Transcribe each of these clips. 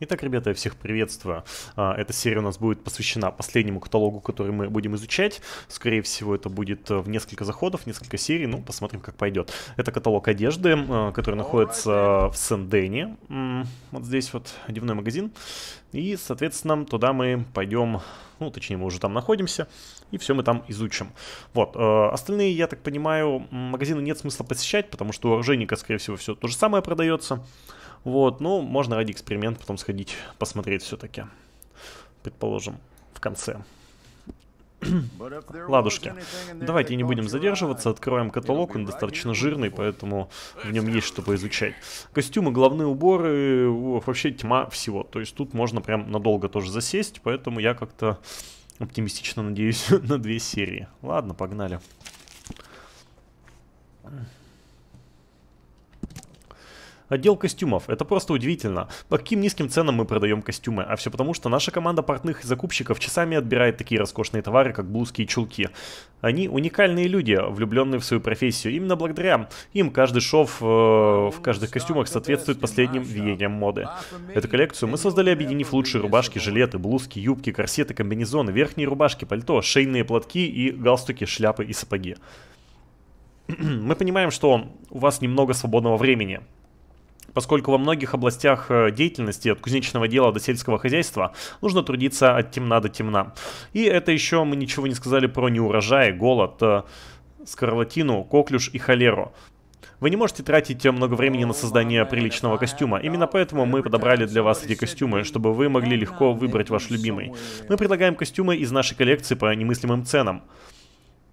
Итак, ребята, я всех приветствую. А, эта серия у нас будет посвящена последнему каталогу, который мы будем изучать. Скорее всего, это будет э, в несколько заходов, несколько серий. Ну, посмотрим, как пойдет. Это каталог одежды, а, который находится в Сен-Дене. Вот здесь вот дневной магазин. И, соответственно, туда мы пойдем, ну, точнее, мы уже там находимся, и все мы там изучим. Вот, э, остальные, я так понимаю, магазины нет смысла посещать, потому что у оружейника, скорее всего, все то же самое продается. Вот, ну, можно ради эксперимента потом сходить посмотреть все-таки, предположим, в конце. Ладушки. Давайте не будем задерживаться, откроем каталог, он достаточно жирный, поэтому в нем есть что поизучать. Костюмы, головные уборы, вообще тьма всего, то есть тут можно прям надолго тоже засесть, поэтому я как-то оптимистично надеюсь на две серии. Ладно, погнали. Погнали. Отдел костюмов. Это просто удивительно. По каким низким ценам мы продаем костюмы? А все потому, что наша команда портных и закупщиков часами отбирает такие роскошные товары, как блузки и чулки. Они уникальные люди, влюбленные в свою профессию. Именно благодаря им каждый шов э, в каждых костюмах соответствует последним веяниям моды. Эту коллекцию мы создали, объединив лучшие рубашки, жилеты, блузки, юбки, корсеты, комбинезоны, верхние рубашки, пальто, шейные платки и галстуки, шляпы и сапоги мы понимаем, что у вас немного свободного времени поскольку во многих областях э, деятельности от кузнечного дела до сельского хозяйства нужно трудиться от темна до темна. И это еще мы ничего не сказали про неурожай, голод, э, скарлатину, коклюш и холеру. Вы не можете тратить э, много времени на создание приличного костюма. Именно поэтому мы подобрали для вас эти костюмы, чтобы вы могли легко выбрать ваш любимый. Мы предлагаем костюмы из нашей коллекции по немыслимым ценам.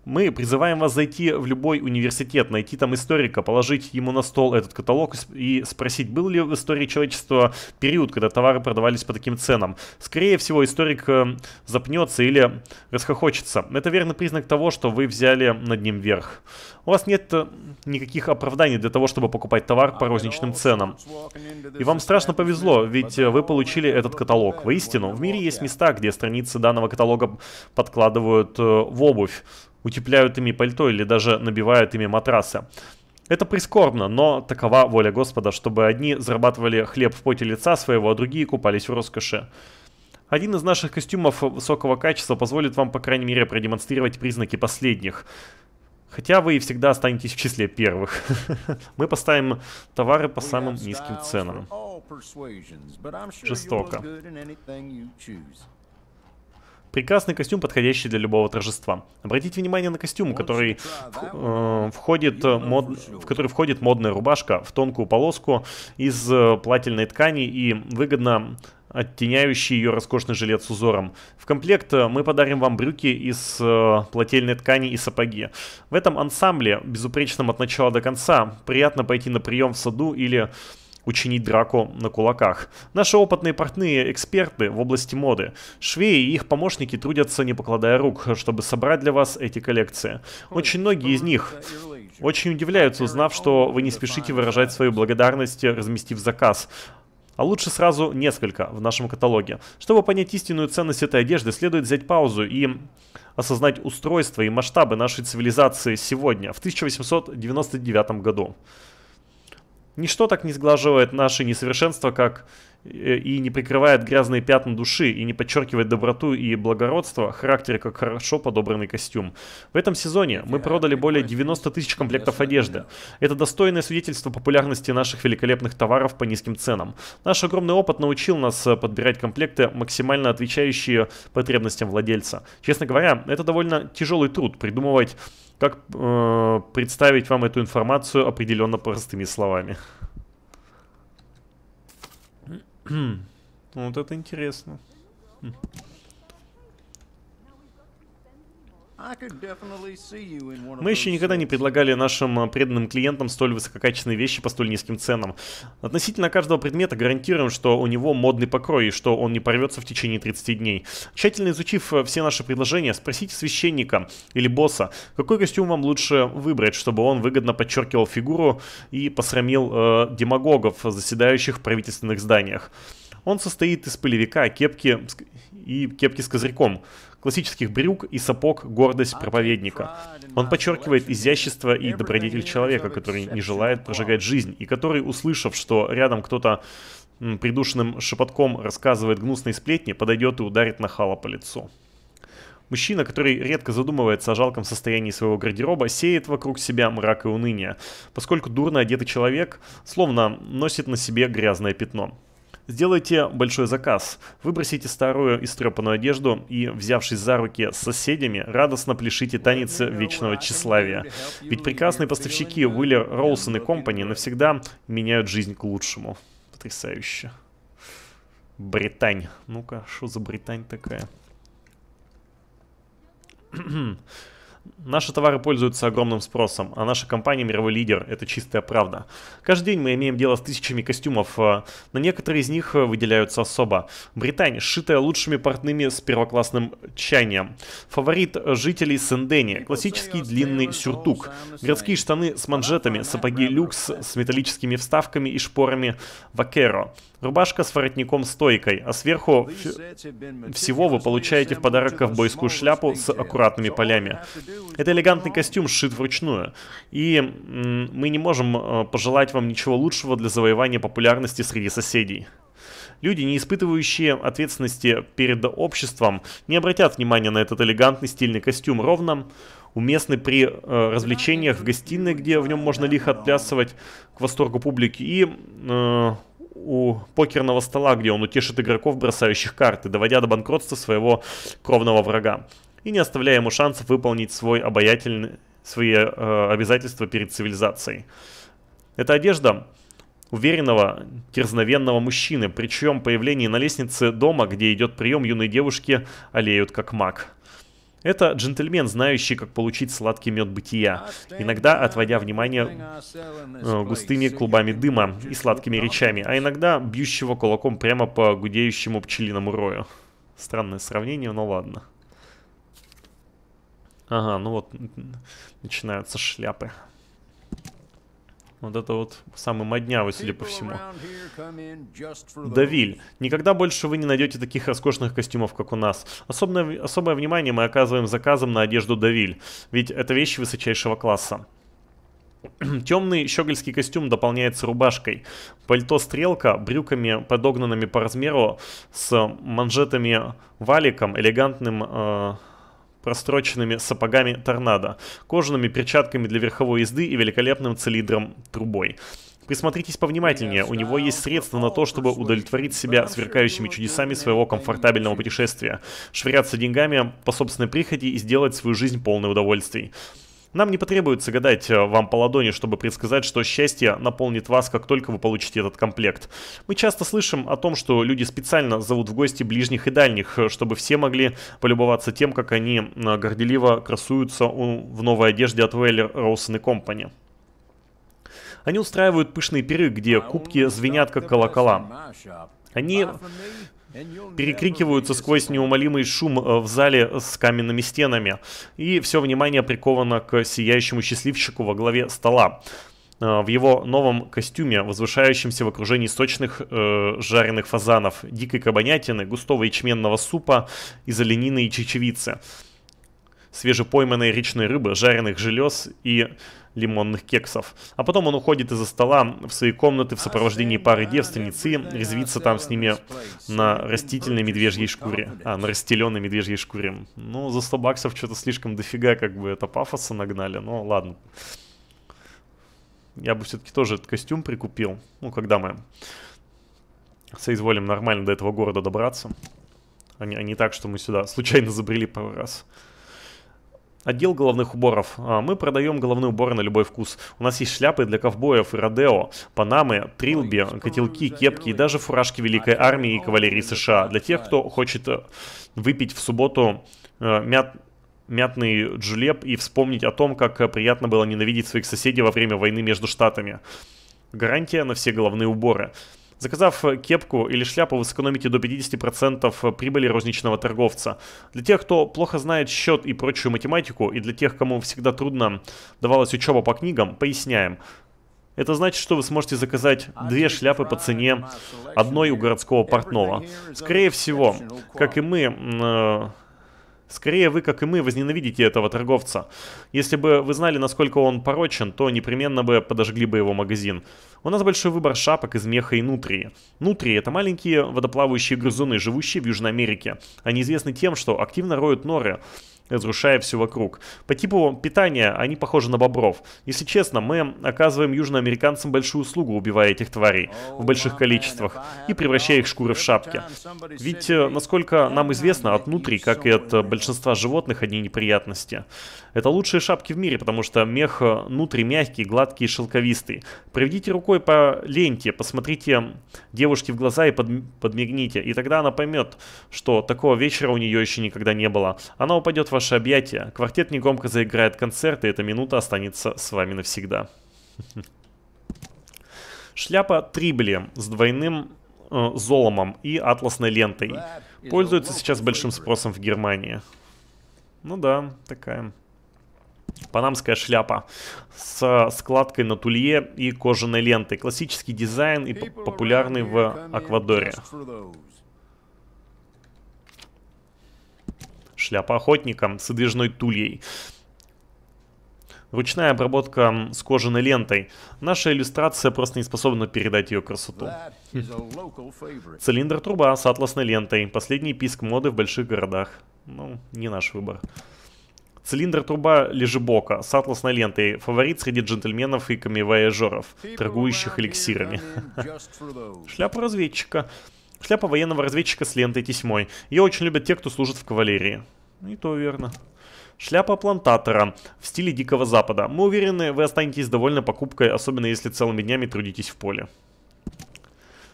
Мы призываем вас зайти в любой университет, найти там историка, положить ему на стол этот каталог и спросить, был ли в истории человечества период, когда товары продавались по таким ценам. Скорее всего, историк э, запнется или расхохочется. Это верный признак того, что вы взяли над ним верх. У вас нет э, никаких оправданий для того, чтобы покупать товар по розничным ценам. И вам страшно повезло, ведь вы получили этот каталог. Воистину, в мире есть места, где страницы данного каталога подкладывают э, в обувь утепляют ими пальто или даже набивают ими матрасы. Это прискорбно, но такова воля Господа, чтобы одни зарабатывали хлеб в поте лица своего, а другие купались в роскоши. Один из наших костюмов высокого качества позволит вам, по крайней мере, продемонстрировать признаки последних. Хотя вы и всегда останетесь в числе первых. Мы поставим товары по самым низким ценам. Жестоко. Прекрасный костюм, подходящий для любого торжества. Обратите внимание на костюм, который, э, входит э, мод, в который входит модная рубашка в тонкую полоску из э, плательной ткани и выгодно оттеняющий ее роскошный жилет с узором. В комплект э, мы подарим вам брюки из э, плательной ткани и сапоги. В этом ансамбле, безупречном от начала до конца, приятно пойти на прием в саду или учинить драку на кулаках. Наши опытные портные эксперты в области моды. Швеи и их помощники трудятся, не покладая рук, чтобы собрать для вас эти коллекции. Очень многие из них очень удивляются, узнав, что вы не спешите выражать свою благодарность, разместив заказ а лучше сразу несколько в нашем каталоге. Чтобы понять истинную ценность этой одежды, следует взять паузу и осознать устройство и масштабы нашей цивилизации сегодня, в 1899 году. Ничто так не сглаживает наши несовершенства, как э, и не прикрывает грязные пятна души, и не подчеркивает доброту и благородство характера, как хорошо подобранный костюм. В этом сезоне мы продали более 90 тысяч комплектов одежды. Это достойное свидетельство популярности наших великолепных товаров по низким ценам. Наш огромный опыт научил нас э, подбирать комплекты, максимально отвечающие потребностям владельца. Честно говоря, это довольно тяжелый труд придумывать как э, представить вам эту информацию определенно простыми словами? Ну, вот это интересно. Мы еще никогда не предлагали нашим э, преданным клиентам столь высококачественные вещи по столь низким ценам. Относительно каждого предмета гарантируем, что у него модный покрой и что он не порвется в течение 30 дней. Тщательно изучив э, все наши предложения, спросите священника или босса, какой костюм вам лучше выбрать, чтобы он выгодно подчеркивал фигуру и посрамил э, демагогов, заседающих в правительственных зданиях. Он состоит из пылевика, кепки и кепки с козырьком классических брюк и сапог гордость проповедника. Он подчеркивает изящество и добродетель человека, который не желает прожигать жизнь, и который, услышав, что рядом кто-то придушенным шепотком рассказывает гнусные сплетни, подойдет и ударит нахала по лицу. Мужчина, который редко задумывается о жалком состоянии своего гардероба, сеет вокруг себя мрак и уныние, поскольку дурно одетый человек словно носит на себе грязное пятно. Сделайте большой заказ, выбросите старую истрепанную одежду и, взявшись за руки с соседями, радостно пляшите танец вечного тщеславия. Ведь прекрасные поставщики Уиллер Роусон и Компани навсегда меняют жизнь к лучшему. Потрясающе. Британь. Ну-ка, что за Британь такая? Наши товары пользуются огромным спросом, а наша компания мировой лидер, это чистая правда. Каждый день мы имеем дело с тысячами костюмов, э, на некоторые из них э, выделяются особо. Британь, сшитая лучшими портными с первоклассным чаянием. Фаворит э, жителей Сендени, классический длинный сюртук. Городские штаны с манжетами, сапоги люкс с металлическими вставками и шпорами вакеро. Рубашка с воротником-стойкой, а сверху всего вы получаете в подарок ковбойскую шляпу с аккуратными полями. Это элегантный костюм, сшит вручную. И мы не можем э, пожелать вам ничего лучшего для завоевания популярности среди соседей. Люди, не испытывающие ответственности перед обществом, не обратят внимания на этот элегантный стильный костюм ровно, уместный при э, развлечениях в гостиной, где в нем можно лихо отплясывать к восторгу публики, и э, у покерного стола, где он утешит игроков, бросающих карты, доводя до банкротства своего кровного врага и не оставляя ему шансов выполнить свой обаятельный, свои э, обязательства перед цивилизацией. Это одежда уверенного, терзновенного мужчины, причем появление на лестнице дома, где идет прием юной девушки, олеют как маг. Это джентльмен, знающий, как получить сладкий мед бытия, иногда отводя внимание э, густыми клубами дыма и сладкими речами, а иногда бьющего кулаком прямо по гудеющему пчелиному рою. Странное сравнение, но ладно. Ага, ну вот начинаются шляпы. Вот это вот самый моднявый, судя по всему. Давиль. Никогда больше вы не найдете таких роскошных костюмов, как у нас. Особное, особое внимание мы оказываем заказом на одежду Давиль, ведь это вещи высочайшего класса. Темный щегольский костюм дополняется рубашкой. Пальто-стрелка, брюками, подогнанными по размеру, с манжетами-валиком, элегантным... Э простроченными сапогами торнадо, кожаными перчатками для верховой езды и великолепным цилиндром-трубой. Присмотритесь повнимательнее, у него есть средства на то, чтобы удовлетворить себя сверкающими чудесами своего комфортабельного путешествия, швыряться деньгами по собственной прихоти и сделать свою жизнь полной удовольствий. Нам не потребуется гадать э, вам по ладони, чтобы предсказать, что счастье наполнит вас, как только вы получите этот комплект. Мы часто слышим о том, что люди специально зовут в гости ближних и дальних, э, чтобы все могли полюбоваться тем, как они э, горделиво красуются в новой одежде от Whaler Rosen Company. Они устраивают пышные пиры, где а, кубки звенят как колокола. Они перекрикиваются сквозь неумолимый шум э, в зале с каменными стенами. И все внимание приковано к сияющему счастливчику во главе стола э, в его новом костюме, возвышающемся в окружении сочных э, жареных фазанов, дикой кабанятины, густого ячменного супа из оленины и чечевицы, свежепойманной речной рыбы, жареных желез и лимонных кексов. А потом он уходит из-за стола в свои комнаты в сопровождении пары девственницы, и резвится там с ними на растительной медвежьей шкуре. А, на расстеленной медвежьей шкуре. Ну, за 100 баксов что-то слишком дофига как бы это пафоса нагнали, но ладно. Я бы все-таки тоже этот костюм прикупил. Ну, когда мы соизволим нормально до этого города добраться. А не, а не так, что мы сюда случайно забрели пару раз. Отдел головных уборов. А, мы продаем головные уборы на любой вкус. У нас есть шляпы для ковбоев и родео, панамы, трилби, котелки, кепки и даже фуражки Великой Армии и кавалерии США. Для тех, кто хочет э, выпить в субботу э, мят, мятный джулеп и вспомнить о том, как э, приятно было ненавидеть своих соседей во время войны между штатами. Гарантия на все головные уборы. Заказав э, кепку или шляпу, вы сэкономите до 50% э, прибыли розничного торговца. Для тех, кто плохо знает счет и прочую математику, и для тех, кому всегда трудно давалась учеба по книгам, поясняем. Это значит, что вы сможете заказать две шляпы по цене одной у городского портного. Скорее всего, как и мы, э, Скорее вы, как и мы, возненавидите этого торговца. Если бы вы знали, насколько он порочен, то непременно бы подожгли бы его магазин. У нас большой выбор шапок из меха и нутрии. Нутрии – это маленькие водоплавающие грызуны, живущие в Южной Америке. Они известны тем, что активно роют норы разрушая все вокруг. По типу питания они похожи на бобров. Если честно, мы оказываем южноамериканцам большую услугу, убивая этих тварей в больших количествах и превращая их шкуры в шапки. Ведь, э, насколько нам известно, от нутри, как и от большинства животных, одни неприятности. Это лучшие шапки в мире, потому что мех э, внутри мягкий, гладкий и шелковистый. Проведите рукой по ленте, посмотрите девушке в глаза и подмигните, и тогда она поймет, что такого вечера у нее еще никогда не было. Она упадет в ваши объятия. Квартет негромко заиграет концерт, и эта минута останется с вами навсегда. Шляпа Трибли с двойным э, золомом и атласной лентой. Пользуется сейчас большим спросом в Германии. Ну да, такая Панамская шляпа с складкой на тулье и кожаной лентой. Классический дизайн и популярный в Аквадоре. шляпа охотника с выдвижной тульей. Ручная обработка с кожаной лентой. Наша иллюстрация просто не способна передать ее красоту. Цилиндр труба с атласной лентой. Последний писк моды в больших городах. Ну, не наш выбор. Цилиндр труба лежебока с атласной лентой. Фаворит среди джентльменов и камевояжеров, торгующих эликсирами. Шляпа разведчика. Шляпа военного разведчика с лентой тесьмой. Ее очень любят те, кто служит в кавалерии. И то верно. Шляпа плантатора в стиле Дикого Запада. Мы уверены, вы останетесь довольны покупкой, особенно если целыми днями трудитесь в поле.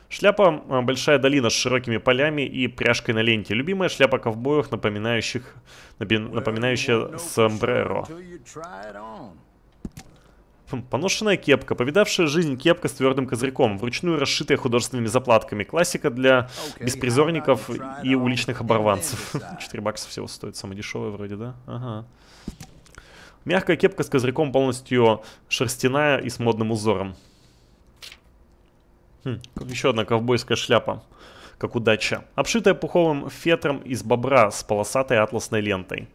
Шляпа а, «Большая долина» с широкими полями и пряжкой на ленте. Любимая шляпа ковбоев, напоминающих, напоминающая сомбреро. Поношенная кепка, повидавшая жизнь кепка с твердым козырьком, вручную расшитая художественными заплатками. Классика для беспризорников и уличных оборванцев. 4 бакса всего стоит, самый дешевый вроде, да? Ага. Мягкая кепка с козырьком полностью шерстяная и с модным узором. Хм, еще одна ковбойская шляпа, как удача. Обшитая пуховым фетром из бобра с полосатой атласной лентой.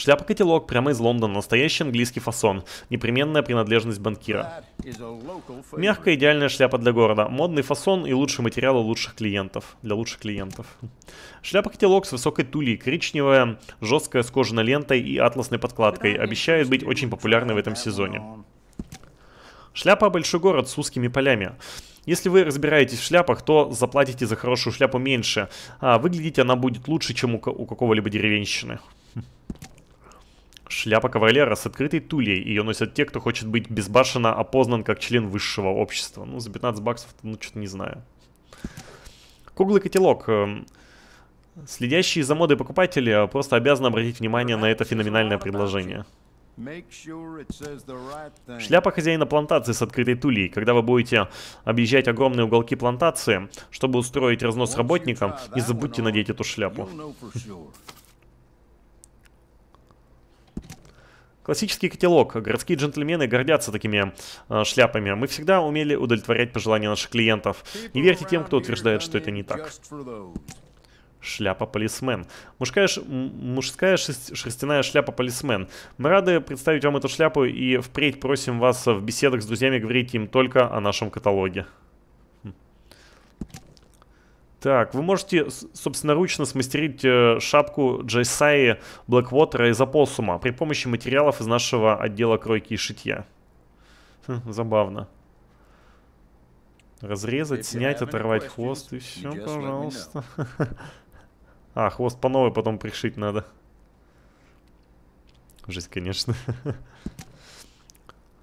Шляпа-котелок прямо из Лондона, настоящий английский фасон, непременная принадлежность банкира. Мягкая идеальная шляпа для города, модный фасон и лучший материал у лучших клиентов, для лучших клиентов. Шляпа-котелок с высокой тулей, коричневая, жесткая с кожаной лентой и атласной подкладкой, обещает быть очень популярной в этом сезоне. Шляпа – большой город с узкими полями. Если вы разбираетесь в шляпах, то заплатите за хорошую шляпу меньше. А выглядеть она будет лучше, чем у, у какого-либо деревенщины. Шляпа кавалера с открытой тулей Ее носят те, кто хочет быть безбашенно опознан как член высшего общества. Ну, за 15 баксов, ну, что-то не знаю. Круглый котелок. Эм, следящие за модой покупатели просто обязаны обратить внимание на это феноменальное предложение. Шляпа хозяина плантации с открытой тулей. Когда вы будете объезжать огромные уголки плантации, чтобы устроить разнос работникам, не забудьте надеть эту шляпу. Классический котелок. Городские джентльмены гордятся такими э, шляпами. Мы всегда умели удовлетворять пожелания наших клиентов. Не верьте тем, кто утверждает, что это не так. Шляпа полисмен. Мужская, ш... мужская шерстяная шляпа полисмен. Мы рады представить вам эту шляпу и впредь просим вас в беседах с друзьями говорить им только о нашем каталоге. Так, вы можете собственноручно смастерить э, шапку Джейсаи Блэквотера из опоссума при помощи материалов из нашего отдела кройки и шитья. Хм, забавно. Разрезать, снять, оторвать хвост и все, пожалуйста. А, хвост по новой потом пришить надо. Жесть, конечно.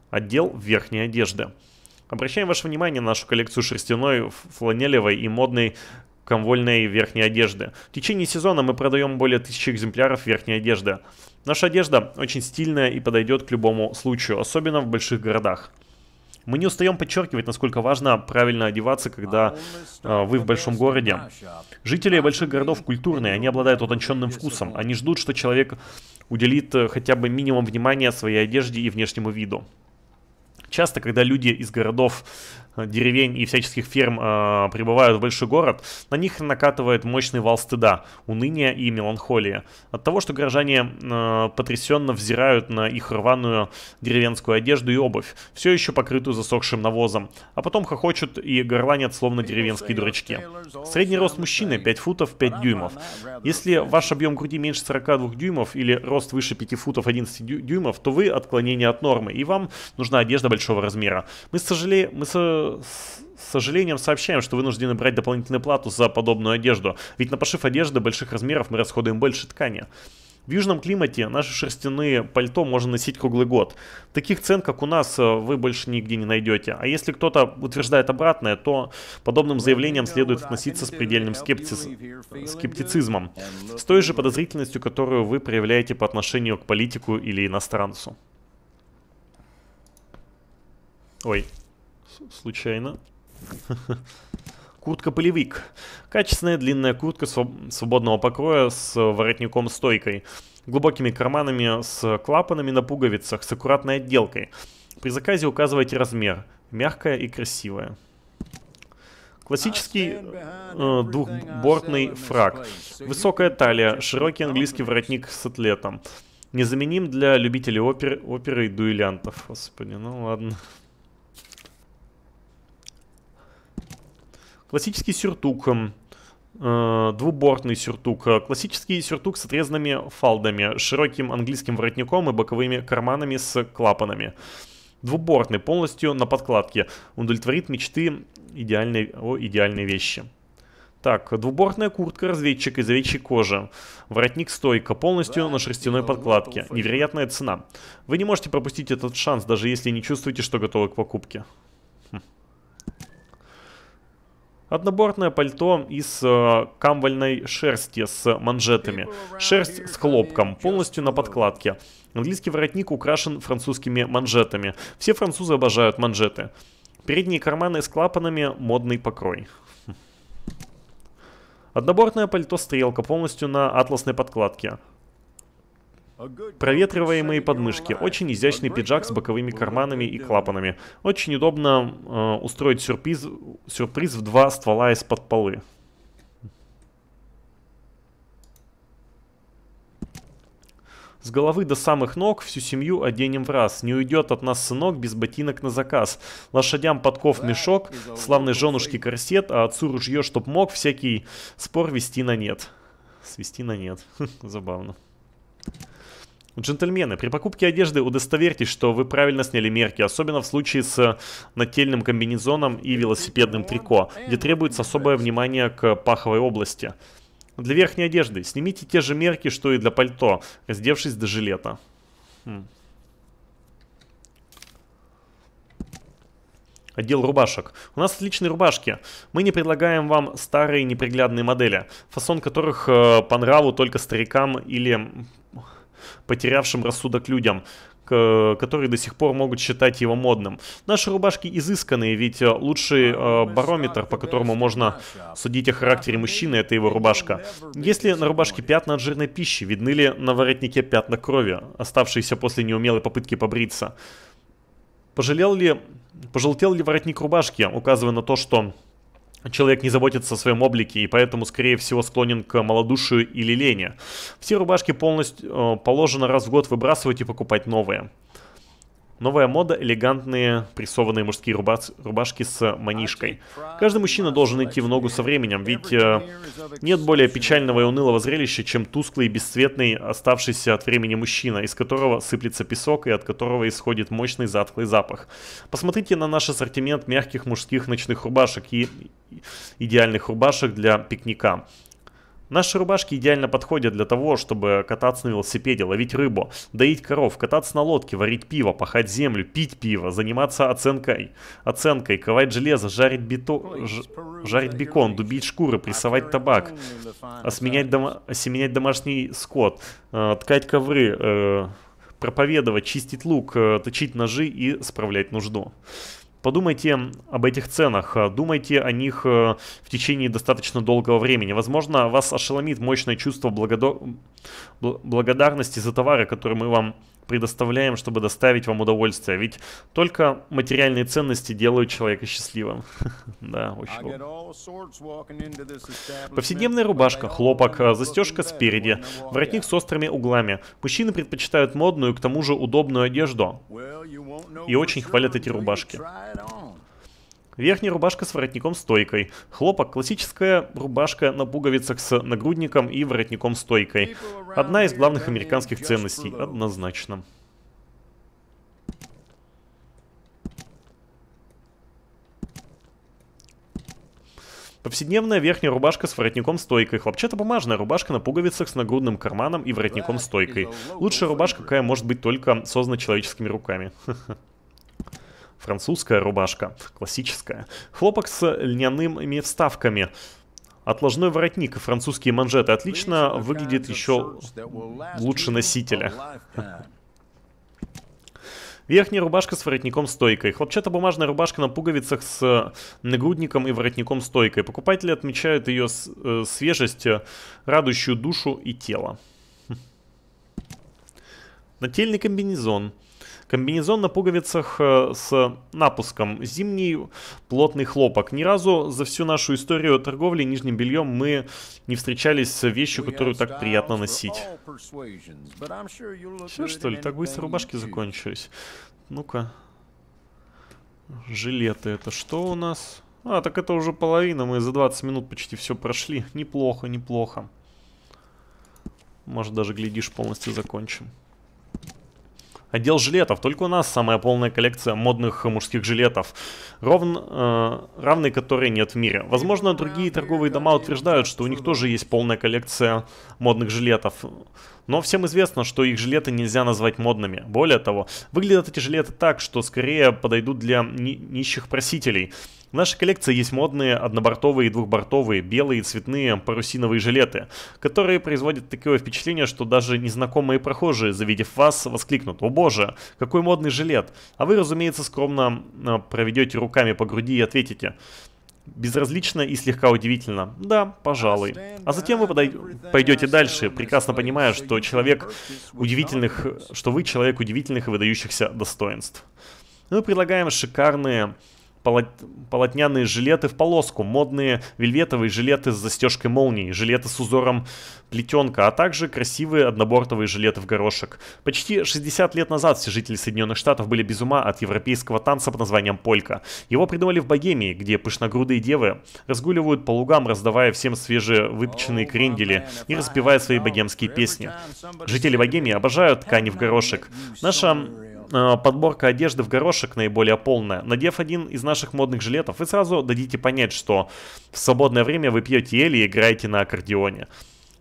Отдел верхней одежды. Обращаем ваше внимание на нашу коллекцию шерстяной, фланелевой и модной комвольной верхней одежды. В течение сезона мы продаем более тысячи экземпляров верхней одежды. Наша одежда очень стильная и подойдет к любому случаю, особенно в больших городах. Мы не устаем подчеркивать, насколько важно правильно одеваться, когда э, вы в большом городе. Жители больших городов культурные, они обладают утонченным вкусом. Они ждут, что человек уделит э, хотя бы минимум внимания своей одежде и внешнему виду. Часто, когда люди из городов деревень и всяческих ферм э, прибывают в большой город, на них накатывает мощный вал стыда, уныния и меланхолии. От того, что горожане э, а, потрясенно взирают на их рваную деревенскую одежду и обувь, все еще покрытую засохшим навозом, а потом хохочут и горланят словно деревенские дурачки. Средний рост мужчины 5 футов 5 дюймов. Если ваш объем груди меньше 42 дюймов или рост выше 5 футов 11 дюймов, то вы отклонение от нормы, и вам нужна одежда большого размера. Мы, сожале... мы со с сожалением сообщаем, что вынуждены брать дополнительную плату за подобную одежду, ведь на пошив одежды больших размеров мы расходуем больше ткани. В южном климате наши шерстяные пальто можно носить круглый год. Таких цен, как у нас, э, вы больше нигде не найдете. А если кто-то утверждает обратное, то подобным заявлениям следует относиться с предельным скептиз... скептицизмом, с той же подозрительностью, которую вы проявляете по отношению к политику или иностранцу. Ой, случайно. Куртка-полевик. Качественная длинная куртка свободного покроя с воротником-стойкой, глубокими карманами с клапанами на пуговицах, с аккуратной отделкой. При заказе указывайте размер. Мягкая и красивая. Классический э, двухбортный фраг. Высокая талия, широкий английский воротник с атлетом. Незаменим для любителей опер, оперы и дуэлянтов. Господи, ну ладно. классический сюртук, эм, э, двубортный сюртук, э, классический сюртук с отрезанными фалдами, широким английским воротником и боковыми карманами с клапанами. Двубортный, полностью на подкладке. Удовлетворит мечты идеальной, о идеальной вещи. Так, двубортная куртка разведчик из овечьей кожи. Воротник стойка, полностью на шерстяной подкладке. Невероятная цена. Вы не можете пропустить этот шанс, даже если не чувствуете, что готовы к покупке. Однобортное пальто из э, камвальной шерсти с манжетами. Шерсть с хлопком, полностью на подкладке. Английский воротник украшен французскими манжетами. Все французы обожают манжеты. Передние карманы с клапанами, модный покрой. Однобортное пальто-стрелка полностью на атласной подкладке. Проветриваемые подмышки, очень изящный пиджак с боковыми карманами и клапанами. Очень удобно э, устроить сюрприз, сюрприз в два ствола из-под полы. С головы до самых ног всю семью оденем в раз. Не уйдет от нас сынок без ботинок на заказ. Лошадям подков мешок, славной женушке корсет, а отцу ружье чтоб мог всякий спор вести на нет. Свести на нет. Забавно. Джентльмены, при покупке одежды удостоверьтесь, что вы правильно сняли мерки, особенно в случае с э, нательным комбинезоном и велосипедным трико, где требуется особое внимание к паховой области. Для верхней одежды снимите те же мерки, что и для пальто, раздевшись до жилета. Хм. отдел рубашек. У нас отличные рубашки. Мы не предлагаем вам старые неприглядные модели, фасон которых э, по нраву только старикам или потерявшим рассудок людям, которые до сих пор могут считать его модным. Наши рубашки изысканные, ведь э, лучший э, барометр, по которому можно судить о характере мужчины, это его рубашка. Если на рубашке пятна от жирной пищи, видны ли на воротнике пятна крови, оставшиеся после неумелой попытки побриться? Пожалел ли, пожелтел ли воротник рубашки, указывая на то, что Человек не заботится о своем облике и поэтому, скорее всего, склонен к малодушию или лени. Все рубашки полностью э, положено раз в год выбрасывать и покупать новые. Новая мода — элегантные прессованные мужские рубашки с манишкой. Каждый мужчина должен идти в ногу со временем, ведь э, нет более печального и унылого зрелища, чем тусклый и бесцветный оставшийся от времени мужчина, из которого сыплется песок и от которого исходит мощный затхлый запах. Посмотрите на наш ассортимент мягких мужских ночных рубашек и идеальных рубашек для пикника. Наши рубашки идеально подходят для того, чтобы кататься на велосипеде, ловить рыбу, доить коров, кататься на лодке, варить пиво, пахать землю, пить пиво, заниматься оценкой, оценкой, ковать железо, жарить, бито... Ж... жарить бекон, дубить шкуры, прессовать табак, осменять, дома... осеменять домашний скот, э, ткать ковры, э, проповедовать, чистить лук, э, точить ножи и справлять нужду подумайте об этих ценах, э, думайте о них э, в течение достаточно долгого времени. Возможно, вас ошеломит мощное чувство благодо... благодарности за товары, которые мы вам предоставляем, чтобы доставить вам удовольствие. Ведь только материальные ценности делают человека счастливым. Да, очень Повседневная рубашка, хлопок, застежка спереди, воротник с острыми углами. Мужчины предпочитают модную, к тому же удобную одежду. И очень хвалят эти рубашки. Верхняя рубашка с воротником-стойкой. Хлопок – классическая рубашка на пуговицах с нагрудником и воротником-стойкой. Одна из главных американских ценностей, однозначно. Повседневная верхняя рубашка с воротником-стойкой. Хлопчатобумажная рубашка на пуговицах с нагрудным карманом и воротником-стойкой. Лучшая рубашка, какая может быть только создана человеческими руками. Французская рубашка, классическая. Хлопок с льняными вставками. Отложной воротник и французские манжеты. Отлично выглядит еще лучше носителя. Верхняя рубашка с воротником-стойкой. Хлопчатобумажная рубашка на пуговицах с нагрудником и воротником-стойкой. Покупатели отмечают ее э, свежесть, радующую душу и тело. Хм. Нательный комбинезон. Комбинезон на пуговицах э, с напуском. Зимний плотный хлопок. Ни разу за всю нашу историю торговли нижним бельем мы не встречались с вещью, которую так приятно носить. Все что ли? Так быстро рубашки закончились. Ну-ка. Жилеты. Это что у нас? А, так это уже половина. Мы за 20 минут почти все прошли. Неплохо, неплохо. Может, даже, глядишь, полностью закончим. Отдел жилетов. Только у нас самая полная коллекция модных мужских жилетов, ровн, э, равной которой нет в мире. Возможно, другие торговые дома утверждают, что у них тоже есть полная коллекция модных жилетов. Но всем известно, что их жилеты нельзя назвать модными. Более того, выглядят эти жилеты так, что скорее подойдут для ни нищих просителей. В нашей коллекции есть модные однобортовые и двухбортовые белые и цветные парусиновые жилеты, которые производят такое впечатление, что даже незнакомые прохожие, завидев вас, воскликнут «О боже, какой модный жилет!» А вы, разумеется, скромно э, проведете руками по груди и ответите – Безразлично и слегка удивительно. Да, пожалуй. А затем вы подой... пойдете дальше, прекрасно понимая, что человек удивительных, что вы человек удивительных и выдающихся достоинств. Мы предлагаем шикарные полот... полотняные жилеты в полоску, модные вельветовые жилеты с застежкой молнии, жилеты с узором плетенка, а также красивые однобортовые жилеты в горошек. Почти 60 лет назад все жители Соединенных Штатов были без ума от европейского танца под названием полька. Его придумали в Богемии, где пышногрудые девы разгуливают по лугам, раздавая всем свежевыпеченные крендели и распевая свои богемские песни. Жители Богемии обожают ткани в горошек. Наша Э, подборка одежды в горошек наиболее полная. Надев один из наших модных жилетов, вы сразу дадите понять, что в свободное время вы пьете или играете на аккордеоне.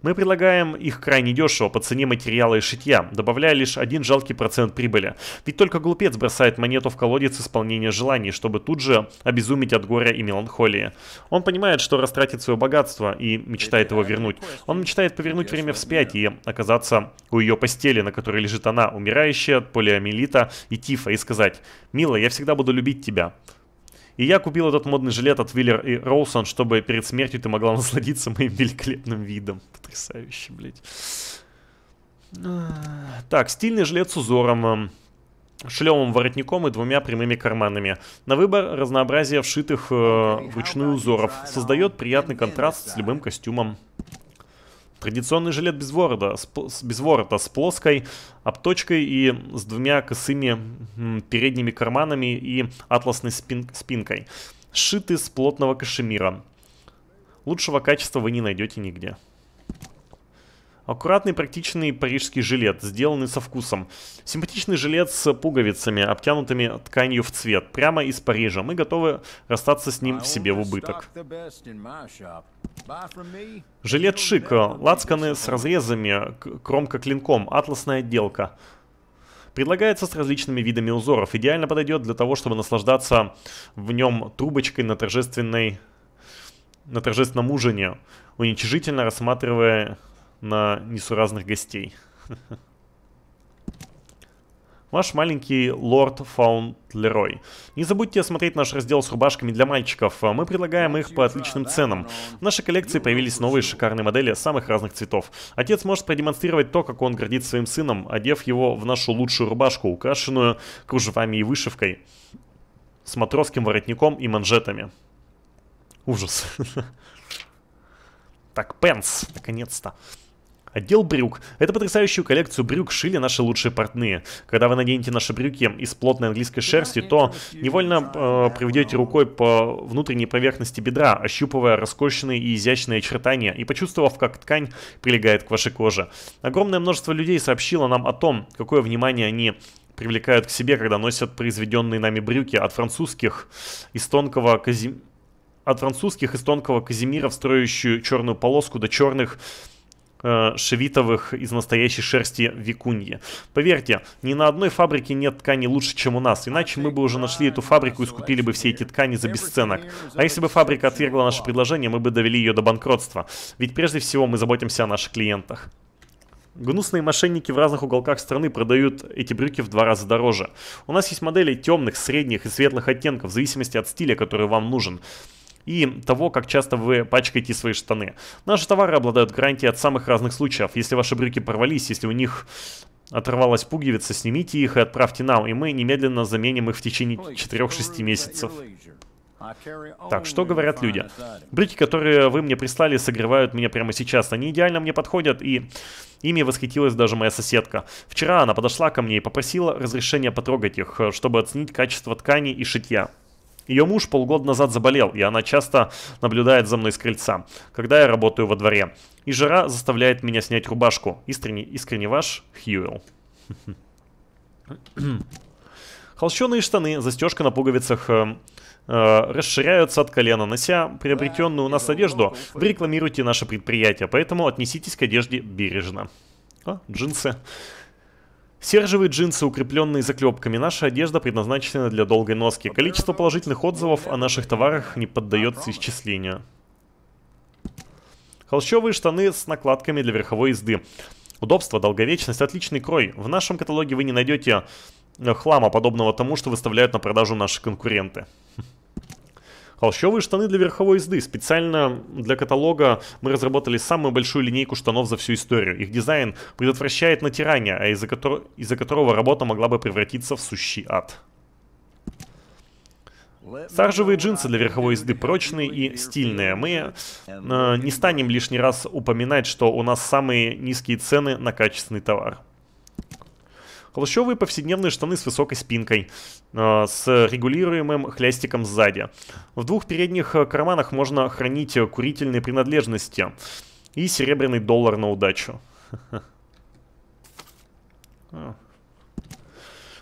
Мы предлагаем их крайне дешево по цене материала и шитья, добавляя лишь один жалкий процент прибыли. Ведь только глупец бросает монету в колодец исполнения желаний, чтобы тут же обезумить от горя и меланхолии. Он понимает, что растратит свое богатство и мечтает его вернуть. Он мечтает повернуть время вспять и оказаться у ее постели, на которой лежит она, умирающая от полиомиелита и тифа, и сказать «Мила, я всегда буду любить тебя». И я купил этот модный жилет от Виллер и Роусон, чтобы перед смертью ты могла насладиться моим великолепным видом. Потрясающе, блядь. А, так, стильный жилет с узором эм, шлемом, воротником и двумя прямыми карманами. На выбор разнообразие вшитых э, вручную узоров. Создает приятный контраст с любым костюмом. Традиционный жилет без ворота, с, без ворота с плоской обточкой и с двумя косыми передними карманами и атласной спин, спинкой. Сшит из плотного кашемира. Лучшего качества вы не найдете нигде. Аккуратный, практичный парижский жилет, сделанный со вкусом. Симпатичный жилет с пуговицами, обтянутыми тканью в цвет, прямо из Парижа. Мы готовы расстаться с ним в себе в убыток. Жилет шик, лацканы с разрезами, кромка клинком, атласная отделка. Предлагается с различными видами узоров. Идеально подойдет для того, чтобы наслаждаться в нем трубочкой на торжественной на торжественном ужине, уничижительно рассматривая на несуразных гостей. Ваш маленький лорд Фаунтлерой. Не забудьте осмотреть наш раздел с рубашками для мальчиков. Мы предлагаем их по отличным ценам. В нашей коллекции появились новые шикарные модели самых разных цветов. Отец может продемонстрировать то, как он гордит своим сыном, одев его в нашу лучшую рубашку, украшенную кружевами и вышивкой, с матросским воротником и манжетами. Ужас. Так, Пенс, наконец-то. Отдел брюк. Это потрясающую коллекцию брюк шили наши лучшие портные. Когда вы наденете наши брюки из плотной английской шерсти, то невольно э, проведете рукой по внутренней поверхности бедра, ощупывая роскошные и изящные очертания, и почувствовав, как ткань прилегает к вашей коже. Огромное множество людей сообщило нам о том, какое внимание они привлекают к себе, когда носят произведенные нами брюки от французских из тонкого кази... от французских из тонкого казимира, встроющую черную полоску до черных Э, шевитовых из настоящей шерсти викуньи. Поверьте, ни на одной фабрике нет ткани лучше, чем у нас, иначе мы бы уже нашли эту фабрику и скупили бы все эти ткани за бесценок. А если бы фабрика отвергла наше предложение, мы бы довели ее до банкротства. Ведь прежде всего мы заботимся о наших клиентах. Гнусные мошенники в разных уголках страны продают эти брюки в два раза дороже. У нас есть модели темных, средних и светлых оттенков, в зависимости от стиля, который вам нужен и того, как часто вы пачкаете свои штаны. Наши товары обладают гарантией от самых разных случаев. Если ваши брюки порвались, если у них оторвалась пуговица, снимите их и отправьте нам, и мы немедленно заменим их в течение 4-6 месяцев. Так, что говорят люди? Брюки, которые вы мне прислали, согревают меня прямо сейчас. Они идеально мне подходят, и ими восхитилась даже моя соседка. Вчера она подошла ко мне и попросила разрешения потрогать их, э, чтобы оценить качество ткани и шитья. Ее муж полгода назад заболел, и она часто наблюдает за мной с крыльца, когда я работаю во дворе. И жара заставляет меня снять рубашку. Искренне, искренне ваш Хьюэлл. Холщеные штаны, застежка на пуговицах э, э, расширяются от колена. Нося приобретенную у нас одежду, вы рекламируете наше предприятие, поэтому отнеситесь к одежде бережно. А, джинсы. Сержевые джинсы, укрепленные заклепками. Наша одежда предназначена для долгой носки. Количество положительных отзывов о наших товарах не поддается исчислению. Холщовые штаны с накладками для верховой езды. Удобство, долговечность, отличный крой. В нашем каталоге вы не найдете э, хлама, подобного тому, что выставляют на продажу наши конкуренты. Холщовые штаны для верховой езды. Специально для каталога мы разработали самую большую линейку штанов за всю историю. Их дизайн предотвращает натирание, а из-за котор... из которого работа могла бы превратиться в сущий ад. Саржевые джинсы для верховой езды прочные и стильные. Мы э, не станем лишний раз упоминать, что у нас самые низкие цены на качественный товар. Холщовые повседневные штаны с высокой спинкой, э, с регулируемым хлястиком сзади. В двух передних э, карманах можно хранить э, курительные принадлежности и серебряный доллар на удачу.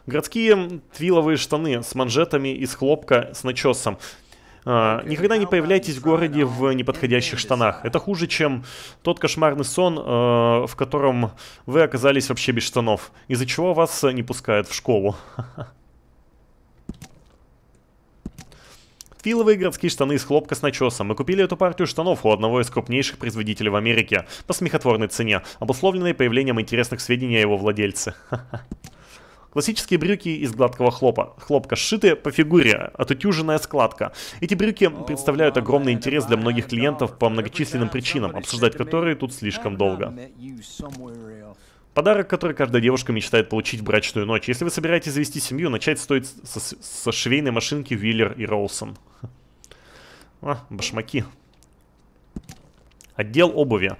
Городские твиловые штаны с манжетами из хлопка с начесом. А, никогда не появляйтесь в городе в неподходящих штанах. Это хуже, чем тот кошмарный сон, а, в котором вы оказались вообще без штанов, из-за чего вас не пускают в школу. Филовые городские штаны из хлопка с начесом. Мы купили эту партию штанов у одного из крупнейших производителей в Америке по смехотворной цене, обусловленной появлением интересных сведений о его владельце. Классические брюки из гладкого хлопа, хлопка сшиты по фигуре, отутюженная складка. Эти брюки представляют огромный интерес для многих клиентов по многочисленным причинам, обсуждать которые тут слишком долго. Подарок, который каждая девушка мечтает получить в брачную ночь. Если вы собираетесь завести семью, начать стоит со, со швейной машинки Виллер и Роусон. А, башмаки. Отдел обуви.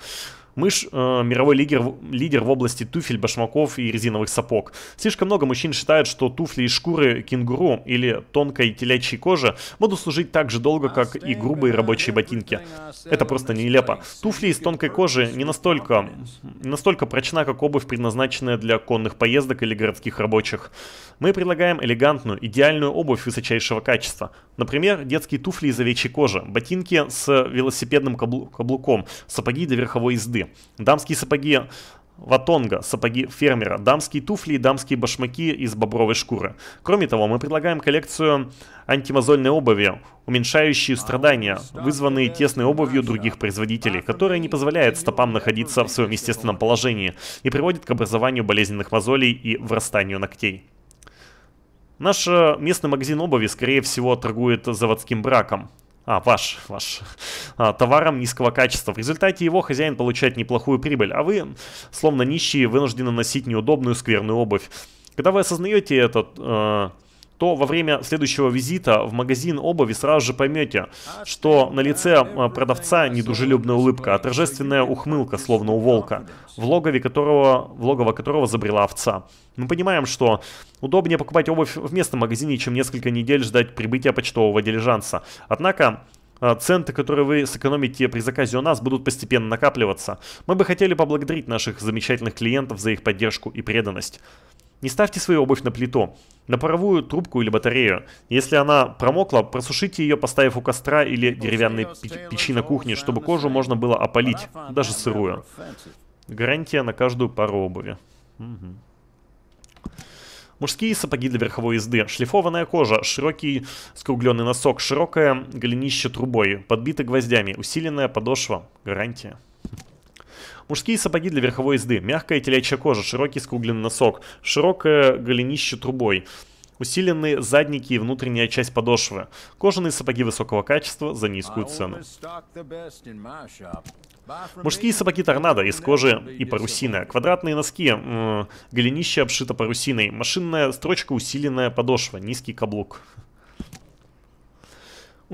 Мы э, мировой лидер, лидер в области туфель, башмаков и резиновых сапог. Слишком много мужчин считают, что туфли из шкуры кенгуру или тонкой телячьей кожи будут служить так же долго, как и грубые рабочие ботинки. Это просто нелепо. Туфли из тонкой кожи не настолько, не настолько прочна, как обувь, предназначенная для конных поездок или городских рабочих. Мы предлагаем элегантную, идеальную обувь высочайшего качества. Например, детские туфли из овечьей кожи, ботинки с велосипедным каблу каблуком, сапоги для верховой езды, дамские сапоги ватонга, сапоги фермера, дамские туфли и дамские башмаки из бобровой шкуры. Кроме того, мы предлагаем коллекцию антимозольной обуви, уменьшающие страдания, вызванные тесной обувью других производителей, которая не позволяет стопам находиться в своем естественном положении и приводит к образованию болезненных мозолей и врастанию ногтей. Наш э, местный магазин обуви, скорее всего, торгует заводским браком. А, ваш, ваш. А, товаром низкого качества. В результате его хозяин получает неплохую прибыль, а вы, словно нищие, вынуждены носить неудобную скверную обувь. Когда вы осознаете этот... Э то во время следующего визита в магазин обуви сразу же поймете, что на лице э, продавца недружелюбная улыбка, а торжественная ухмылка, словно у волка, в, логове которого, в логово которого забрела овца. Мы понимаем, что удобнее покупать обувь в местном магазине, чем несколько недель ждать прибытия почтового дилижанса. Однако, э, центы, которые вы сэкономите при заказе у нас, будут постепенно накапливаться. Мы бы хотели поблагодарить наших замечательных клиентов за их поддержку и преданность. Не ставьте свою обувь на плиту, на паровую трубку или батарею. Если она промокла, просушите ее, поставив у костра или деревянной печи на кухне, чтобы кожу можно было опалить, даже сырую. Гарантия на каждую пару обуви. Угу. Мужские сапоги для верховой езды. Шлифованная кожа, широкий скругленный носок, широкое голенище трубой, подбиты гвоздями, усиленная подошва. Гарантия. Мужские сапоги для верховой езды. Мягкая телячья кожа, широкий скругленный носок, широкое голенище трубой. Усилены задники и внутренняя часть подошвы. Кожаные сапоги высокого качества за низкую цену. Мужские сапоги торнадо из кожи и парусины. Квадратные носки, голенище обшито парусиной. Машинная строчка, усиленная подошва, низкий каблук.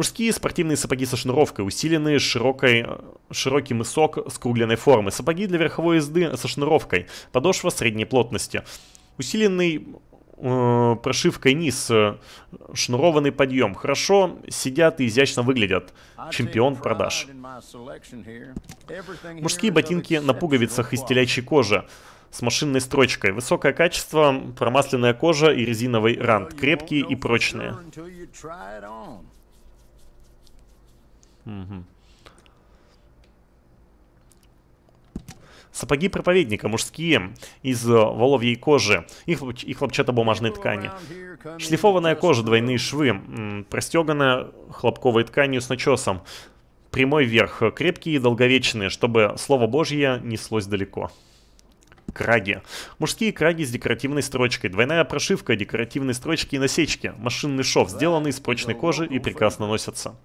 Мужские спортивные сапоги со шнуровкой, усиленные широкой, широкий мысок скругленной формы. Сапоги для верховой езды со шнуровкой, подошва средней плотности. Усиленный э, прошивкой низ, э, шнурованный подъем. Хорошо сидят и изящно выглядят. Чемпион продаж. Мужские ботинки на пуговицах из телячьей кожи с машинной строчкой. Высокое качество, промасленная кожа и резиновый рант. Крепкие и прочные. Сапоги проповедника, мужские, из э, воловьей кожи и, хлоп и хлопчатобумажной ткани. Шлифованная кожа, двойные швы, простеганная хлопковой тканью с начесом. Прямой верх, э, крепкие и долговечные, чтобы слово Божье неслось далеко. Краги. Мужские краги с декоративной строчкой, двойная прошивка, декоративные строчки и насечки, машинный шов, сделанный из прочной кожи и прекрасно носятся.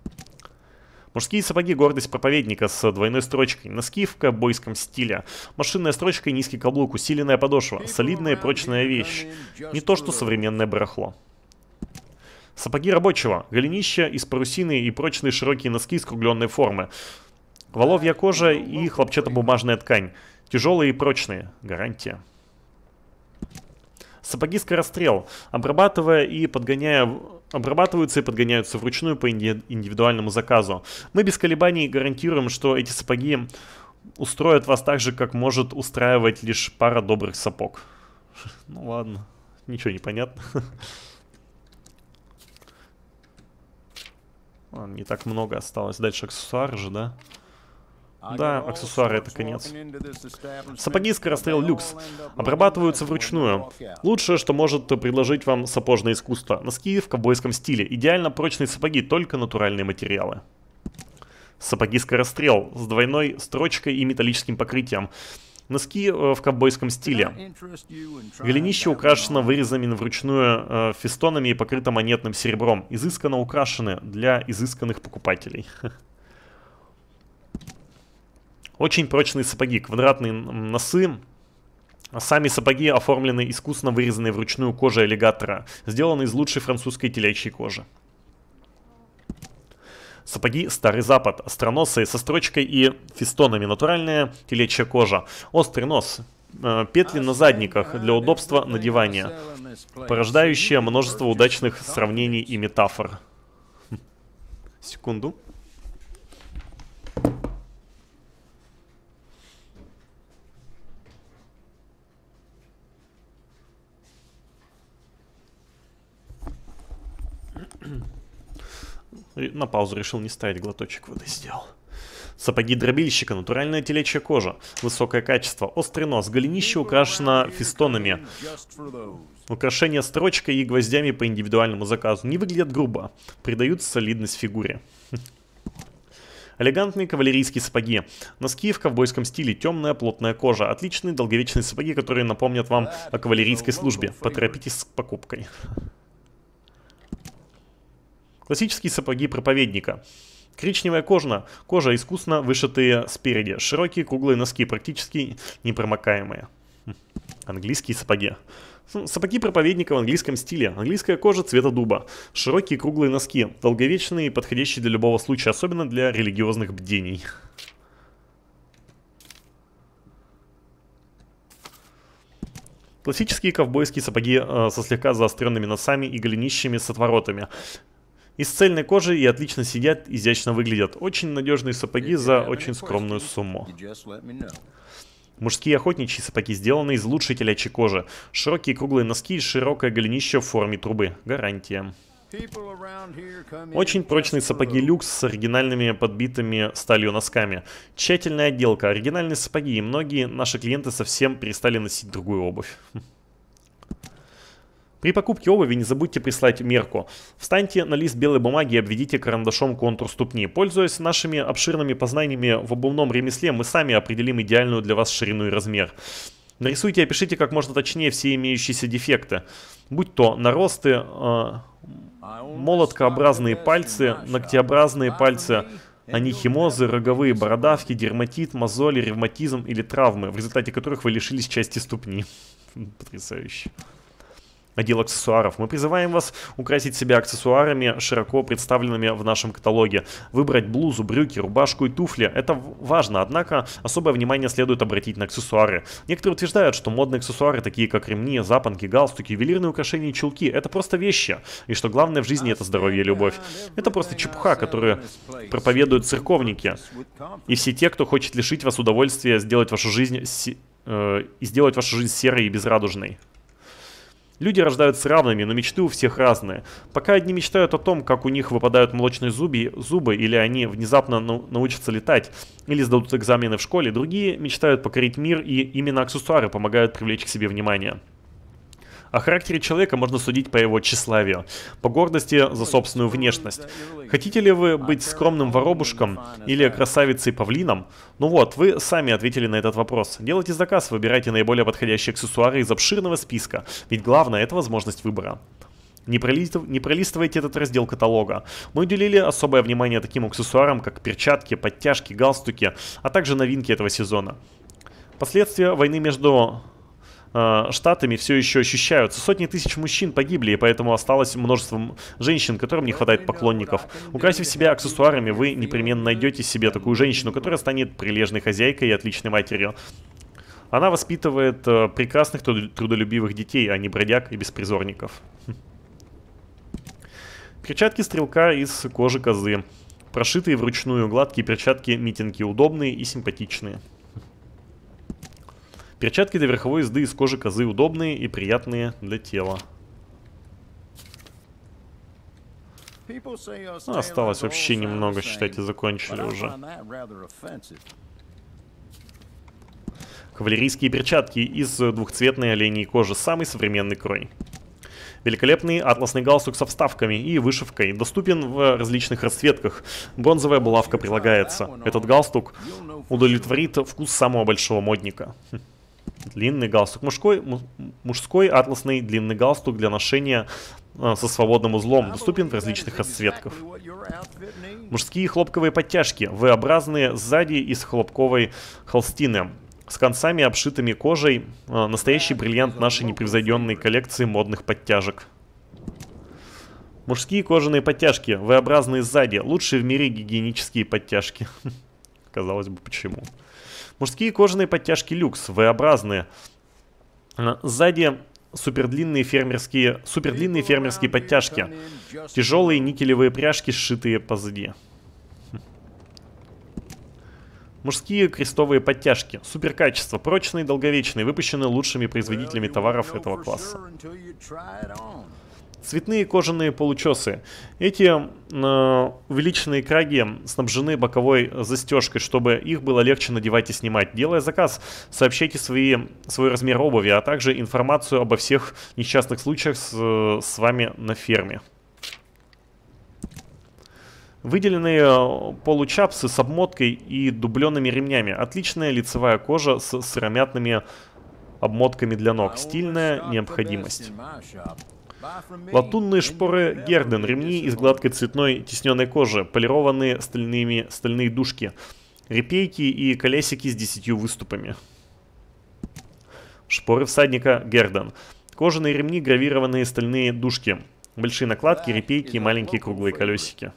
Мужские сапоги «Гордость проповедника» с двойной строчкой, носки в ковбойском стиле, машинная строчка и низкий каблук, усиленная подошва, солидная прочная вещь. Не то, что современное барахло. Сапоги рабочего, голенища из парусины и прочные широкие носки скругленной формы. Воловья кожа и хлопчатобумажная ткань. Тяжелые и прочные. Гарантия. Сапоги скорострел, обрабатывая и подгоняя обрабатываются и подгоняются вручную по индивидуальному заказу. Мы без колебаний гарантируем, что эти сапоги устроят вас так же, как может устраивать лишь пара добрых сапог. Ну ладно, ничего не понятно. Ладно, не так много осталось. Дальше аксессуары же, Да. Да, аксессуары — это конец. Сапоги Скорострел Люкс. Обрабатываются вручную. Лучшее, что может предложить вам сапожное искусство. Носки в ковбойском стиле. Идеально прочные сапоги, только натуральные материалы. Сапоги Скорострел с двойной строчкой и металлическим покрытием. Носки э, в ковбойском стиле. Голенище украшено вырезами вручную э, фестонами и покрыто монетным серебром. Изысканно украшены для изысканных покупателей. Очень прочные сапоги, квадратные носы, Сами сапоги оформлены искусно вырезанной вручную кожей аллигатора, сделаны из лучшей французской телячьей кожи. Сапоги «Старый Запад», остроносые, со строчкой и фистонами, натуральная телячья кожа, острый нос, э, петли на задниках для удобства надевания, порождающие множество удачных сравнений и метафор. Хм. Секунду. На паузу решил не ставить, глоточек воды сделал. Сапоги дробильщика, натуральная телечья кожа, высокое качество, острый нос, голенище украшено фистонами. Украшение строчкой и гвоздями по индивидуальному заказу не выглядят грубо, придают солидность фигуре. Элегантные кавалерийские сапоги. Носки в ковбойском стиле, темная плотная кожа. Отличные долговечные сапоги, которые напомнят вам о кавалерийской службе. Поторопитесь с покупкой. Классические сапоги проповедника. Коричневая кожа, кожа искусно вышитые спереди, широкие круглые носки, практически непромокаемые. Хм, английские сапоги. Ну, сапоги проповедника в английском стиле. Английская кожа цвета дуба. Широкие круглые носки. Долговечные и подходящие для любого случая, особенно для религиозных бдений. Классические ковбойские сапоги э, со слегка заостренными носами и голенищами с отворотами из цельной кожи и отлично сидят, изящно выглядят. Очень надежные сапоги за очень скромную сумму. Мужские охотничьи сапоги сделаны из лучшей телячьей кожи. Широкие круглые носки и широкое голенище в форме трубы. Гарантия. Очень прочные сапоги люкс с оригинальными подбитыми сталью носками. Тщательная отделка, оригинальные сапоги и многие наши клиенты совсем перестали носить другую обувь. При покупке обуви не забудьте прислать мерку. Встаньте на лист белой бумаги и обведите карандашом контур ступни. Пользуясь нашими обширными познаниями в обувном ремесле, мы сами определим идеальную для вас ширину и размер. Нарисуйте и опишите как можно точнее все имеющиеся дефекты. Будь то наросты, э, молоткообразные пальцы, ногтеобразные пальцы, анихимозы, роговые бородавки, дерматит, мозоли, ревматизм или травмы, в результате которых вы лишились части ступни. Потрясающе отдел аксессуаров. Мы призываем вас украсить себя аксессуарами, широко представленными в нашем каталоге. Выбрать блузу, брюки, рубашку и туфли – это важно, однако особое внимание следует обратить на аксессуары. Некоторые утверждают, что модные аксессуары, такие как ремни, запонки, галстуки, ювелирные украшения и чулки – это просто вещи, и что главное в жизни – это здоровье и любовь. Это просто чепуха, которую проповедуют церковники и все те, кто хочет лишить вас удовольствия сделать вашу жизнь, э, и сделать вашу жизнь серой и безрадужной. Люди рождаются равными, но мечты у всех разные. Пока одни мечтают о том, как у них выпадают молочные зубы, зубы, или они внезапно научатся летать, или сдадут экзамены в школе, другие мечтают покорить мир, и именно аксессуары помогают привлечь к себе внимание. О характере человека можно судить по его тщеславию, по гордости за собственную внешность. Хотите ли вы быть скромным воробушком или красавицей-павлином? Ну вот, вы сами ответили на этот вопрос. Делайте заказ, выбирайте наиболее подходящие аксессуары из обширного списка, ведь главное – это возможность выбора. Не, пролистыв... не пролистывайте этот раздел каталога. Мы уделили особое внимание таким аксессуарам, как перчатки, подтяжки, галстуки, а также новинки этого сезона. Последствия войны между Э, штатами все еще ощущаются. Сотни тысяч мужчин погибли, и поэтому осталось множество женщин, которым не хватает поклонников. Украсив себя аксессуарами, вы непременно найдете себе такую женщину, которая станет прилежной хозяйкой и отличной матерью. Она воспитывает э, прекрасных трудолюбивых детей, а не бродяг и беспризорников. Перчатки стрелка из кожи козы. Прошитые вручную, гладкие перчатки митинги удобные и симпатичные. Перчатки для верховой езды из кожи козы удобные и приятные для тела. Ну, осталось вообще немного, считайте, закончили уже. Кавалерийские перчатки из двухцветной оленей кожи, самый современный крой. Великолепный атласный галстук со вставками и вышивкой. Доступен в различных расцветках. Бронзовая булавка прилагается. Этот галстук удовлетворит вкус самого большого модника. Длинный галстук мужской, мужской атласный длинный галстук для ношения а, со свободным узлом, доступен в различных расцветках. Мужские хлопковые подтяжки, V-образные сзади из хлопковой холстины, с концами, обшитыми кожей, а, настоящий бриллиант нашей непревзойденной коллекции модных подтяжек. Мужские кожаные подтяжки, V-образные сзади, лучшие в мире гигиенические подтяжки. Казалось бы, почему? Почему? Мужские кожаные подтяжки люкс, V-образные. Сзади супердлинные фермерские, супердлинные фермерские подтяжки. Тяжелые никелевые пряжки, сшитые позади. Мужские крестовые подтяжки. Суперкачество, прочные и долговечные, выпущены лучшими производителями товаров этого класса. Цветные кожаные получесы. Эти э, увеличенные краги снабжены боковой застежкой, чтобы их было легче надевать и снимать. Делая заказ, сообщайте свои, свой размер обуви, а также информацию обо всех несчастных случаях с, э, с вами на ферме. Выделенные э, получапсы с обмоткой и дубленными ремнями. Отличная лицевая кожа с сыромятными обмотками для ног. А Стильная необходимость. Латунные шпоры Герден, ремни из гладкой цветной тесненной кожи, полированные стальными, стальные дужки, репейки и колесики с десятью выступами. Шпоры всадника Герден. Кожаные ремни, гравированные стальные дужки. Большие накладки, репейки и маленькие круглые колесики.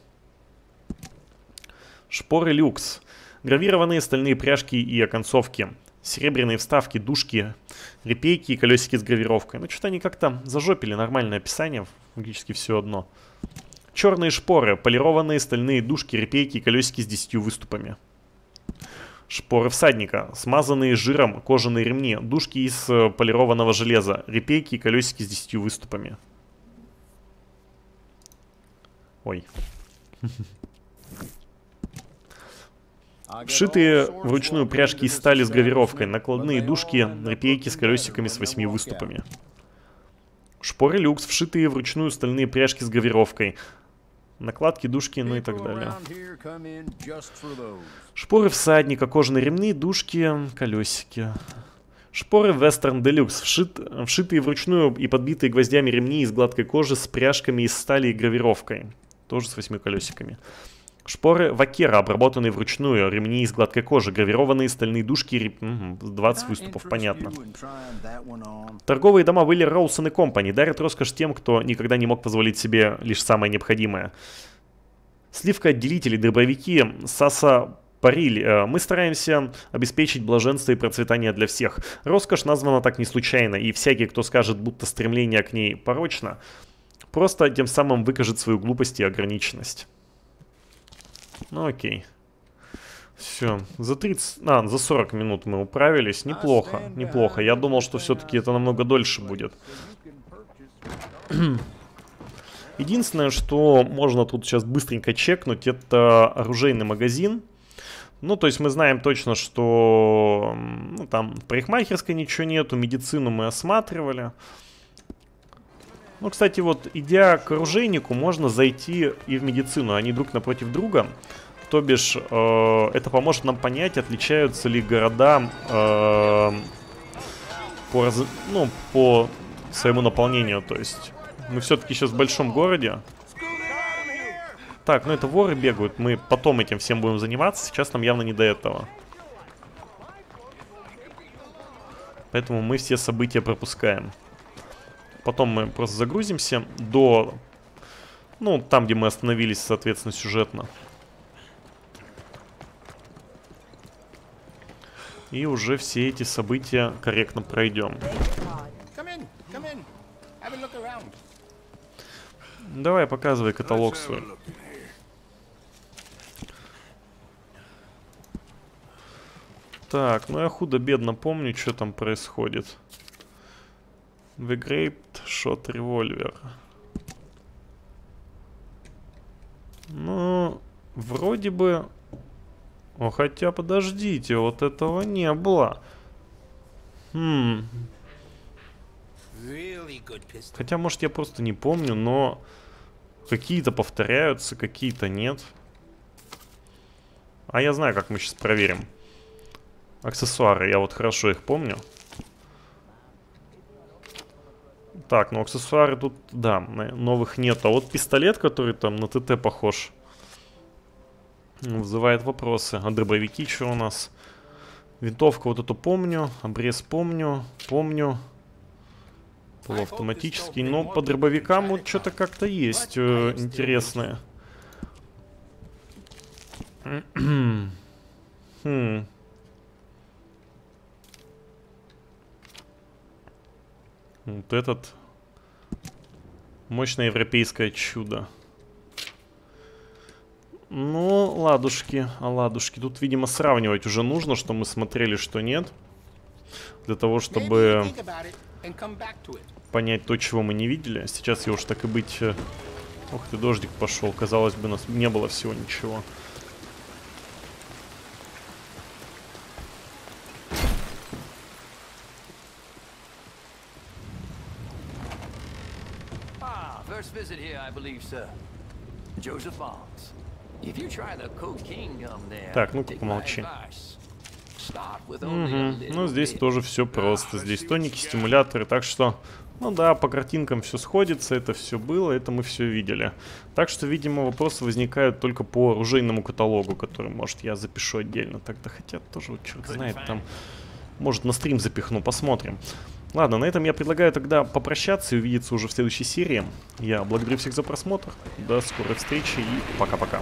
Шпоры люкс. Гравированные стальные пряжки и оконцовки серебряные вставки, душки, репейки и колесики с гравировкой. Ну, что-то они как-то зажопили нормальное описание, логически все одно. Черные шпоры, полированные стальные душки, репейки и колесики с 10 выступами. Шпоры всадника, смазанные жиром кожаные ремни, душки из э, полированного железа, репейки и колесики с 10 выступами. Ой. Вшитые вручную пряжки из стали с гравировкой, накладные дужки, репейки с колесиками с восьми выступами. Шпоры люкс, вшитые вручную стальные пряжки с гравировкой, накладки, дужки, ну и так далее. Шпоры всадника, кожаные ремни, дужки, колесики. Шпоры Western Deluxe, вшит, вшитые вручную и подбитые гвоздями ремни из гладкой кожи с пряжками из стали и гравировкой. Тоже с восьми колесиками. Шпоры вакера, обработанные вручную, ремни из гладкой кожи, гравированные стальные дужки и реп... 20 выступов, понятно. Торговые дома были Роусон и Компани дарят роскошь тем, кто никогда не мог позволить себе лишь самое необходимое. Сливка отделители, дробовики, Саса Париль, э, мы стараемся обеспечить блаженство и процветание для всех. Роскошь названа так не случайно, и всякий, кто скажет, будто стремление к ней порочно, просто тем самым выкажет свою глупость и ограниченность. Ну окей. Все, за 30, а, за 40 минут мы управились, неплохо, неплохо. Я думал, что все-таки это намного дольше будет. Единственное, что можно тут сейчас быстренько чекнуть, это оружейный магазин. Ну, то есть мы знаем точно, что ну, там в парикмахерской ничего нету, медицину мы осматривали. Ну, кстати, вот идя к оружейнику, можно зайти и в медицину. Они друг напротив друга. То бишь, э, это поможет нам понять, отличаются ли города э, по, раз... ну, по своему наполнению. То есть, мы все-таки сейчас в большом городе. Так, ну это воры бегают. Мы потом этим всем будем заниматься. Сейчас нам явно не до этого. Поэтому мы все события пропускаем. Потом мы просто загрузимся до... Ну, там, где мы остановились, соответственно, сюжетно. И уже все эти события корректно пройдем. Давай, показывай каталог свой. Так, ну я худо-бедно помню, что там происходит. The Great Shot Revolver. Ну, вроде бы... О, хотя подождите, вот этого не было. Хм. Хотя, может, я просто не помню, но... Какие-то повторяются, какие-то нет. А я знаю, как мы сейчас проверим. Аксессуары, я вот хорошо их помню. Так, ну аксессуары тут, да, новых нет. А вот пистолет, который там на ТТ похож, вызывает вопросы. А дробовики что у нас? Винтовка вот эту помню, обрез помню, помню. Полуавтоматический, но по дробовикам вот что-то как-то есть э, интересное. хм. Вот этот мощное европейское чудо. Ну, ладушки, а ладушки. Тут, видимо, сравнивать уже нужно, что мы смотрели, что нет. Для того, чтобы понять то, чего мы не видели. Сейчас я уж так и быть... Ох, э, ты, дождик пошел. Казалось бы, нас не было всего Ничего. Так, ну-ка помолчи. Угу. Ну, здесь тоже все просто. Здесь тоники, стимуляторы, так что... Ну да, по картинкам все сходится, это все было, это мы все видели. Так что, видимо, вопросы возникают только по оружейному каталогу, который, может, я запишу отдельно тогда. Хотя тоже, вот черт знает, там... Может, на стрим запихну, посмотрим. Ладно, на этом я предлагаю тогда попрощаться и увидеться уже в следующей серии. Я благодарю всех за просмотр. До скорой встречи и пока-пока.